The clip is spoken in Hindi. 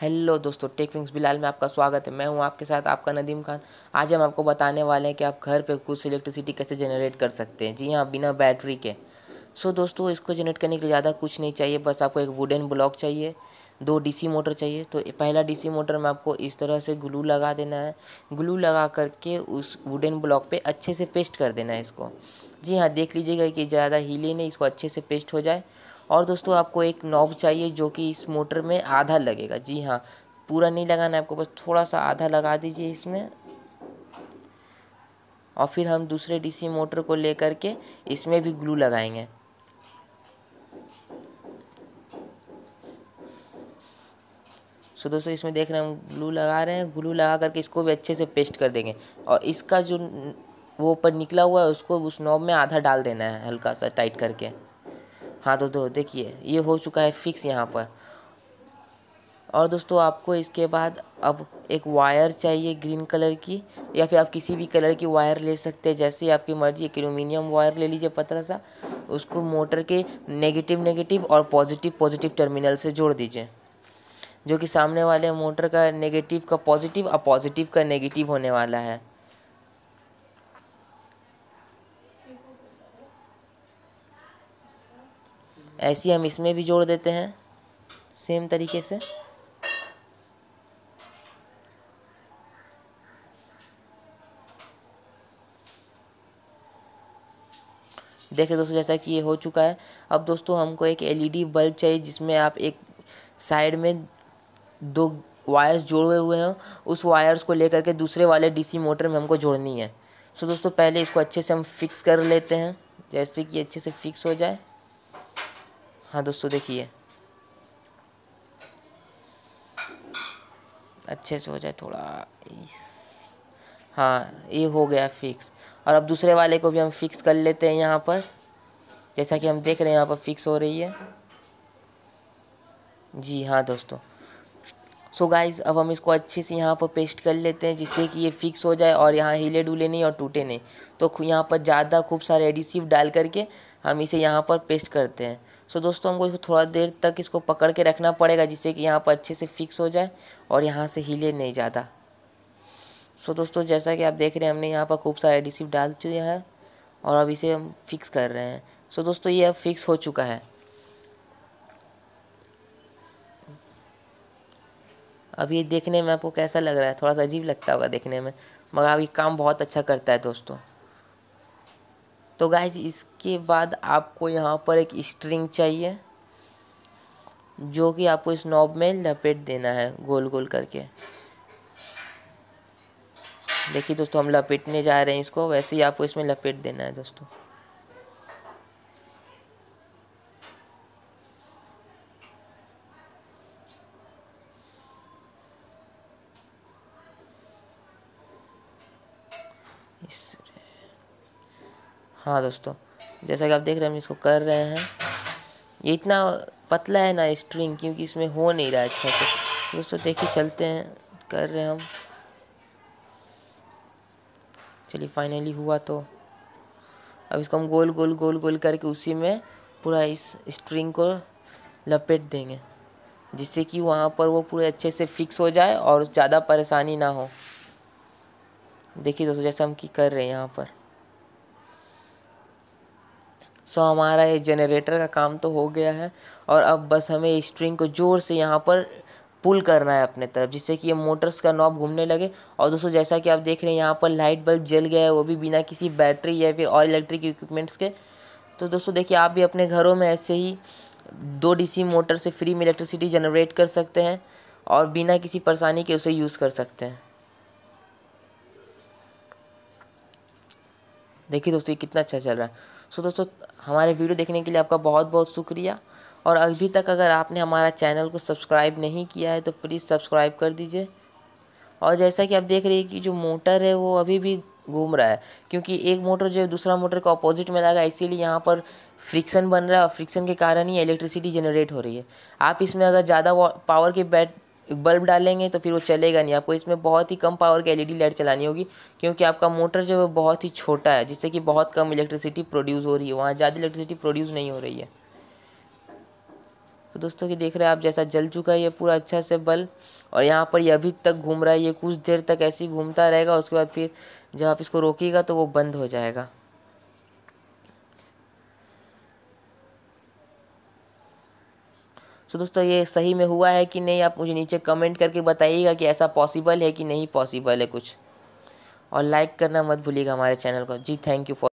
हेलो दोस्तों टेक विंग्स बिलाल में आपका स्वागत है मैं हूं आपके साथ आपका नदीम खान आज हम आपको बताने वाले हैं कि आप घर पे कुछ इलेक्ट्रिसिटी कैसे जनरेट कर सकते हैं जी हाँ बिना बैटरी के सो दोस्तों इसको जनरेट करने के लिए ज़्यादा कुछ नहीं चाहिए बस आपको एक वुडन ब्लॉक चाहिए दो डीसी मोटर चाहिए तो पहला डीसी मोटर में आपको इस तरह से ग्लू लगा देना है ग्लू लगा करके उस वुडन ब्लॉक पे अच्छे से पेस्ट कर देना है इसको जी हाँ देख लीजिएगा कि ज़्यादा हीले नहीं इसको अच्छे से पेस्ट हो जाए और दोस्तों आपको एक नॉब चाहिए जो कि इस मोटर में आधा लगेगा जी हाँ पूरा नहीं लगाना है आपको बस थोड़ा सा आधा लगा दीजिए इसमें और फिर हम दूसरे डीसी मोटर को लेकर के इसमें भी ग्लू लगाएंगे सो दोस्तों इसमें देख रहे हैं हम ग्लू लगा रहे हैं ग्लू लगा करके इसको भी अच्छे से पेस्ट कर देंगे और इसका जो वो ऊपर निकला हुआ है उसको उस नॉब में आधा डाल देना है हल्का सा टाइट करके हाँ तो दो तो देखिए ये हो चुका है फिक्स यहाँ पर और दोस्तों आपको इसके बाद अब एक वायर चाहिए ग्रीन कलर की या फिर आप किसी भी कलर की वायर ले सकते हैं जैसे आपकी मर्जी एक एल्यूमिनियम वायर ले लीजिए पतला सा उसको मोटर के नेगेटिव नेगेटिव और पॉजिटिव पॉजिटिव टर्मिनल से जोड़ दीजिए जो कि सामने वाले मोटर का नेगेटिव का पॉजिटिव और पॉजिटिव का नेगेटिव होने वाला है ऐसी हम इसमें भी जोड़ देते हैं सेम तरीके से देखिए दोस्तों जैसा कि ये हो चुका है अब दोस्तों हमको एक एलईडी बल्ब e चाहिए जिसमें आप एक साइड में दो वायर्स जोड़े हुए हैं उस वायर्स को लेकर के दूसरे वाले डीसी मोटर में हमको जोड़नी है सो दोस्तों पहले इसको अच्छे से हम फिक्स कर लेते हैं जैसे कि अच्छे से फिक्स हो जाए हाँ दोस्तों देखिए अच्छे से हो जाए थोड़ा हाँ ये हो गया फिक्स और अब दूसरे वाले को भी हम फिक्स कर लेते हैं यहाँ पर जैसा कि हम देख रहे हैं यहाँ पर फिक्स हो रही है जी हाँ दोस्तों सो so गाइज अब हम इसको अच्छे से यहाँ पर पेस्ट कर लेते हैं जिससे कि ये फिक्स हो जाए और यहाँ हिले डुले नहीं और टूटे नहीं तो यहाँ पर ज़्यादा खूब सारे एडिसिव डाल करके हम इसे यहाँ पर पेस्ट करते हैं सो दोस्तों हमको इसको थोड़ा देर तक इसको पकड़ के रखना पड़ेगा जिससे कि यहाँ पर अच्छे से फिक्स हो जाए और यहाँ से हिले नहीं ज़्यादा सो दोस्तों जैसा कि आप देख रहे हैं हमने यहाँ पर खूब सारा एडिसिव डाल दिया है और अब इसे हम फिक्स कर रहे हैं सो दोस्तों ये अब फिक्स हो चुका है अब ये देखने में आपको कैसा लग रहा है थोड़ा सा अजीब लगता होगा देखने में मगर अब ये काम बहुत अच्छा करता है दोस्तों तो गाइज इसके बाद आपको यहाँ पर एक स्ट्रिंग चाहिए जो कि आपको इस नॉब में लपेट देना है गोल गोल करके देखिए दोस्तों हम लपेटने जा रहे हैं इसको वैसे ही आपको इसमें लपेट देना है दोस्तों इस हाँ दोस्तों जैसा कि आप देख रहे हैं हम इसको कर रहे हैं ये इतना पतला है ना स्ट्रिंग क्योंकि इसमें हो नहीं रहा अच्छा से दोस्तों देखिए चलते हैं कर रहे हैं हम चलिए फाइनली हुआ तो अब इसको हम गोल गोल गोल गोल करके उसी में पूरा इस स्ट्रिंग को लपेट देंगे जिससे कि वहाँ पर वो पूरे अच्छे से फिक्स हो जाए और ज़्यादा परेशानी ना हो देखिए दोस्तों जैसे हम की कर रहे हैं यहाँ पर सो हमारा ये जनरेटर का काम तो हो गया है और अब बस हमें स्ट्रिंग को ज़ोर से यहाँ पर पुल करना है अपने तरफ जिससे कि ये मोटर्स का नॉब घूमने लगे और दोस्तों जैसा कि आप देख रहे हैं यहाँ पर लाइट बल्ब जल गया है वो भी बिना किसी बैटरी या फिर और इलेक्ट्रिक इक्विपमेंट्स के तो दोस्तों देखिए आप भी अपने घरों में ऐसे ही दो डीसी मोटर से फ्री में इलेक्ट्रिसिटी जनरेट कर सकते हैं और बिना किसी परेशानी के उसे यूज़ कर सकते हैं देखिए दोस्तों ये कितना अच्छा चल रहा है सो दोस्तों हमारे वीडियो देखने के लिए आपका बहुत बहुत शुक्रिया और अभी तक अगर आपने हमारा चैनल को सब्सक्राइब नहीं किया है तो प्लीज़ सब्सक्राइब कर दीजिए और जैसा कि आप देख रहे हैं कि जो मोटर है वो अभी भी घूम रहा है क्योंकि एक मोटर जो है दूसरा मोटर का अपोजिट में लगा इसीलिए यहाँ पर फ्रिक्शन बन रहा है और फ्रिक्शन के कारण ही इलेक्ट्रिसिटी जनरेट हो रही है आप इसमें अगर ज़्यादा पावर के बैट बल्ब डालेंगे तो फिर वो चलेगा नहीं आपको इसमें बहुत ही कम पावर की एलईडी लाइट चलानी होगी क्योंकि आपका मोटर जो है बहुत ही छोटा है जिससे कि बहुत कम इलेक्ट्रिसिटी प्रोड्यूस हो रही है वहाँ ज़्यादा इलेक्ट्रिसिटी प्रोड्यूस नहीं हो रही है तो दोस्तों की देख रहे हैं आप जैसा जल चुका है ये पूरा अच्छा से बल्ब और यहाँ पर ये अभी तक घूम रहा है ये कुछ देर तक ऐसे ही घूमता रहेगा उसके बाद फिर जब आप इसको रोकेगा तो वो बंद हो जाएगा सो दोस्तों ये सही में हुआ है कि नहीं आप मुझे नीचे कमेंट करके बताइएगा कि ऐसा पॉसिबल है कि नहीं पॉसिबल है कुछ और लाइक करना मत भूलिएगा हमारे चैनल को जी थैंक यू फॉर